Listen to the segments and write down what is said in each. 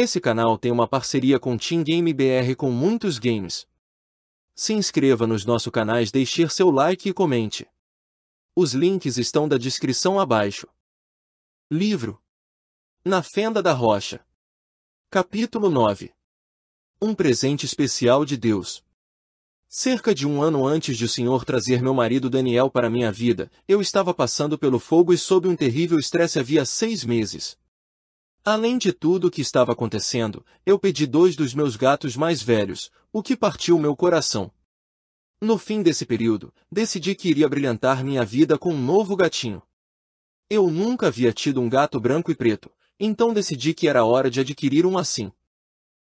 Esse canal tem uma parceria com Team Game BR com muitos games. Se inscreva nos nossos canais, deixe seu like e comente. Os links estão da descrição abaixo. Livro Na Fenda da Rocha Capítulo 9 Um presente especial de Deus Cerca de um ano antes de o Senhor trazer meu marido Daniel para minha vida, eu estava passando pelo fogo e sob um terrível estresse havia seis meses. Além de tudo o que estava acontecendo, eu pedi dois dos meus gatos mais velhos, o que partiu meu coração. No fim desse período, decidi que iria brilhantar minha vida com um novo gatinho. Eu nunca havia tido um gato branco e preto, então decidi que era hora de adquirir um assim.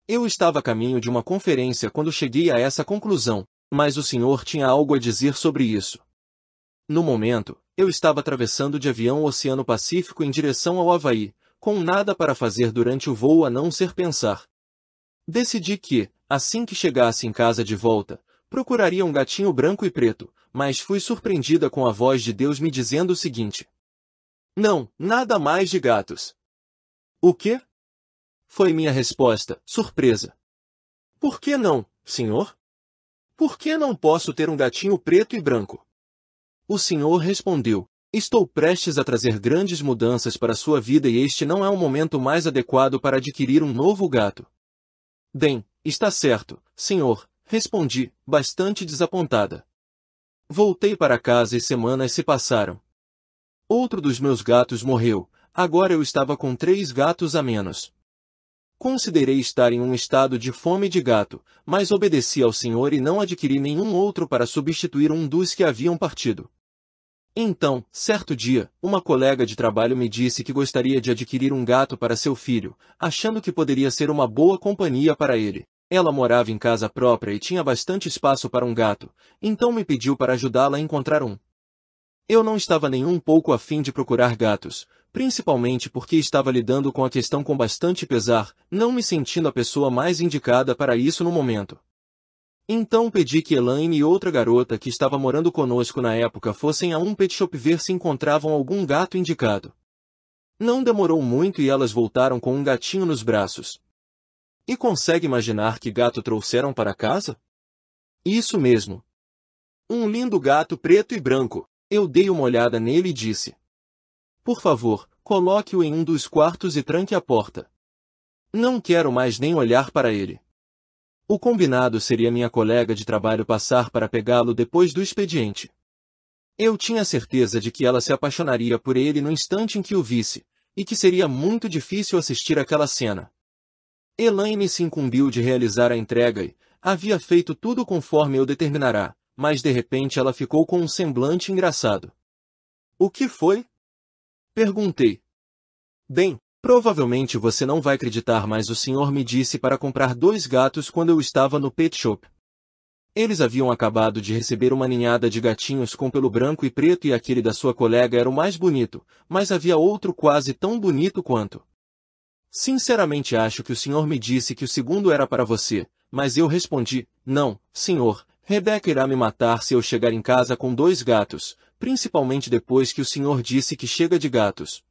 Eu estava a caminho de uma conferência quando cheguei a essa conclusão, mas o senhor tinha algo a dizer sobre isso. No momento, eu estava atravessando de avião o Oceano Pacífico em direção ao Havaí, com nada para fazer durante o voo a não ser pensar. Decidi que, assim que chegasse em casa de volta, procuraria um gatinho branco e preto, mas fui surpreendida com a voz de Deus me dizendo o seguinte. Não, nada mais de gatos. O quê? Foi minha resposta, surpresa. Por que não, senhor? Por que não posso ter um gatinho preto e branco? O senhor respondeu. Estou prestes a trazer grandes mudanças para sua vida e este não é o momento mais adequado para adquirir um novo gato. Bem, está certo, senhor, respondi, bastante desapontada. Voltei para casa e semanas se passaram. Outro dos meus gatos morreu, agora eu estava com três gatos a menos. Considerei estar em um estado de fome de gato, mas obedeci ao senhor e não adquiri nenhum outro para substituir um dos que haviam partido. Então, certo dia, uma colega de trabalho me disse que gostaria de adquirir um gato para seu filho, achando que poderia ser uma boa companhia para ele. Ela morava em casa própria e tinha bastante espaço para um gato, então me pediu para ajudá-la a encontrar um. Eu não estava nem um pouco afim de procurar gatos, principalmente porque estava lidando com a questão com bastante pesar, não me sentindo a pessoa mais indicada para isso no momento. Então pedi que Elaine e outra garota que estava morando conosco na época fossem a um pet shop ver se encontravam algum gato indicado. Não demorou muito e elas voltaram com um gatinho nos braços. E consegue imaginar que gato trouxeram para casa? Isso mesmo. Um lindo gato preto e branco. Eu dei uma olhada nele e disse. Por favor, coloque-o em um dos quartos e tranque a porta. Não quero mais nem olhar para ele. O combinado seria minha colega de trabalho passar para pegá-lo depois do expediente. Eu tinha certeza de que ela se apaixonaria por ele no instante em que o visse, e que seria muito difícil assistir aquela cena. Elaine se incumbiu de realizar a entrega e havia feito tudo conforme eu determinará, mas de repente ela ficou com um semblante engraçado. O que foi? Perguntei. Bem, Provavelmente você não vai acreditar, mas o senhor me disse para comprar dois gatos quando eu estava no pet shop. Eles haviam acabado de receber uma ninhada de gatinhos com pelo branco e preto e aquele da sua colega era o mais bonito, mas havia outro quase tão bonito quanto. Sinceramente acho que o senhor me disse que o segundo era para você, mas eu respondi, não, senhor, Rebeca irá me matar se eu chegar em casa com dois gatos, principalmente depois que o senhor disse que chega de gatos.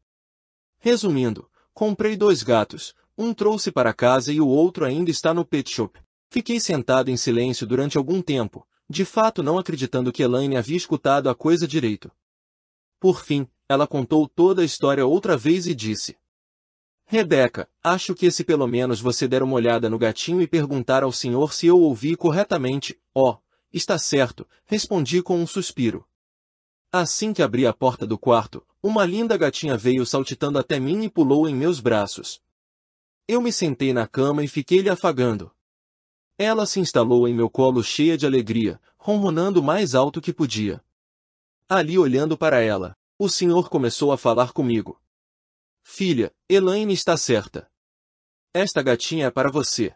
Resumindo, Comprei dois gatos, um trouxe para casa e o outro ainda está no pet shop. Fiquei sentado em silêncio durante algum tempo, de fato não acreditando que Elaine havia escutado a coisa direito. Por fim, ela contou toda a história outra vez e disse. Rebeca, acho que se pelo menos você der uma olhada no gatinho e perguntar ao senhor se eu ouvi corretamente, ó, oh, está certo, respondi com um suspiro. Assim que abri a porta do quarto, uma linda gatinha veio saltitando até mim e pulou em meus braços. Eu me sentei na cama e fiquei-lhe afagando. Ela se instalou em meu colo cheia de alegria, ronronando mais alto que podia. Ali olhando para ela, o senhor começou a falar comigo. Filha, Elaine está certa. Esta gatinha é para você.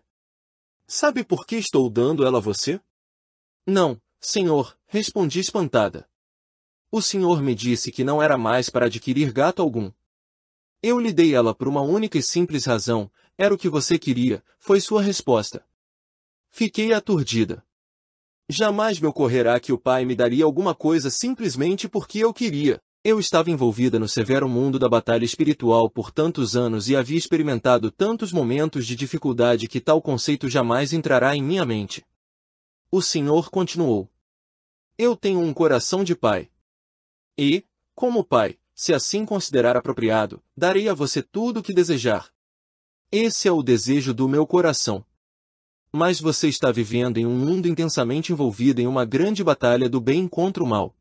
Sabe por que estou dando ela a você? Não, senhor, respondi espantada. O senhor me disse que não era mais para adquirir gato algum. Eu lhe dei ela por uma única e simples razão, era o que você queria, foi sua resposta. Fiquei aturdida. Jamais me ocorrerá que o pai me daria alguma coisa simplesmente porque eu queria. Eu estava envolvida no severo mundo da batalha espiritual por tantos anos e havia experimentado tantos momentos de dificuldade que tal conceito jamais entrará em minha mente. O senhor continuou. Eu tenho um coração de pai. E, como pai, se assim considerar apropriado, darei a você tudo o que desejar. Esse é o desejo do meu coração. Mas você está vivendo em um mundo intensamente envolvido em uma grande batalha do bem contra o mal.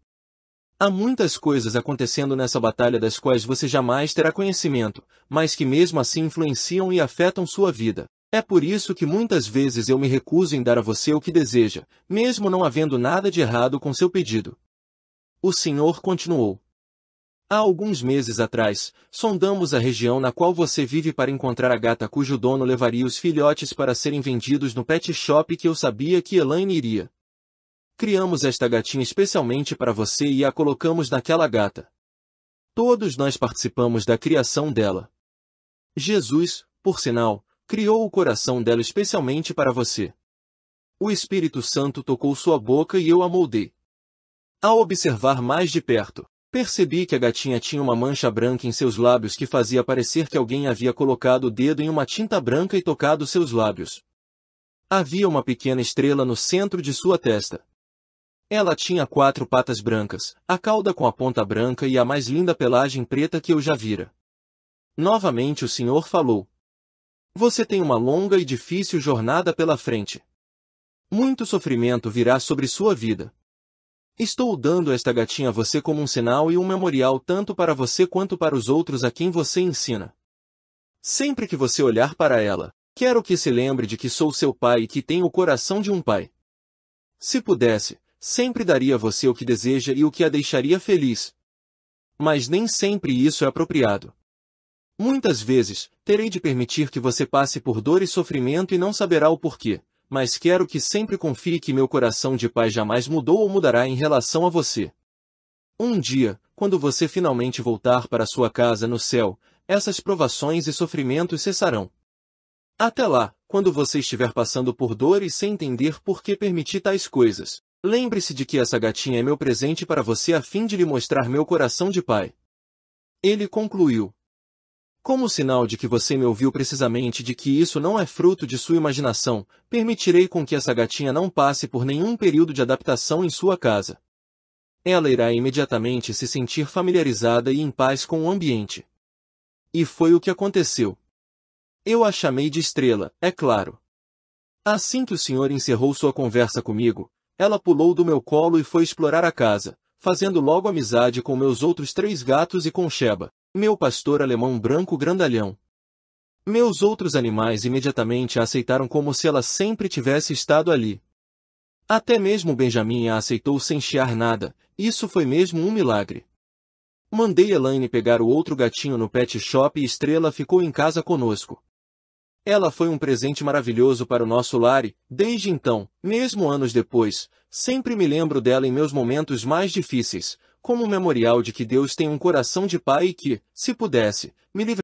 Há muitas coisas acontecendo nessa batalha das quais você jamais terá conhecimento, mas que mesmo assim influenciam e afetam sua vida. É por isso que muitas vezes eu me recuso em dar a você o que deseja, mesmo não havendo nada de errado com seu pedido. O senhor continuou. Há alguns meses atrás, sondamos a região na qual você vive para encontrar a gata cujo dono levaria os filhotes para serem vendidos no pet shop que eu sabia que Elaine iria. Criamos esta gatinha especialmente para você e a colocamos naquela gata. Todos nós participamos da criação dela. Jesus, por sinal, criou o coração dela especialmente para você. O Espírito Santo tocou sua boca e eu a moldei. Ao observar mais de perto, percebi que a gatinha tinha uma mancha branca em seus lábios que fazia parecer que alguém havia colocado o dedo em uma tinta branca e tocado seus lábios. Havia uma pequena estrela no centro de sua testa. Ela tinha quatro patas brancas, a cauda com a ponta branca e a mais linda pelagem preta que eu já vira. Novamente o senhor falou. Você tem uma longa e difícil jornada pela frente. Muito sofrimento virá sobre sua vida. Estou dando esta gatinha a você como um sinal e um memorial tanto para você quanto para os outros a quem você ensina. Sempre que você olhar para ela, quero que se lembre de que sou seu pai e que tenho o coração de um pai. Se pudesse, sempre daria a você o que deseja e o que a deixaria feliz. Mas nem sempre isso é apropriado. Muitas vezes, terei de permitir que você passe por dor e sofrimento e não saberá o porquê, mas quero que sempre confie que meu coração de pai jamais mudou ou mudará em relação a você. Um dia, quando você finalmente voltar para sua casa no céu, essas provações e sofrimentos cessarão. Até lá, quando você estiver passando por dores sem entender por que permiti tais coisas, lembre-se de que essa gatinha é meu presente para você a fim de lhe mostrar meu coração de pai. Ele concluiu, como sinal de que você me ouviu precisamente de que isso não é fruto de sua imaginação, permitirei com que essa gatinha não passe por nenhum período de adaptação em sua casa. Ela irá imediatamente se sentir familiarizada e em paz com o ambiente. E foi o que aconteceu. Eu a chamei de estrela, é claro. Assim que o senhor encerrou sua conversa comigo, ela pulou do meu colo e foi explorar a casa, fazendo logo amizade com meus outros três gatos e com Sheba, meu pastor alemão branco grandalhão. Meus outros animais imediatamente a aceitaram como se ela sempre tivesse estado ali. Até mesmo Benjamin a aceitou sem chiar nada, isso foi mesmo um milagre. Mandei Elaine pegar o outro gatinho no pet shop e Estrela ficou em casa conosco. Ela foi um presente maravilhoso para o nosso lar e, desde então, mesmo anos depois, sempre me lembro dela em meus momentos mais difíceis, como memorial de que Deus tem um coração de pai e que, se pudesse, me livraria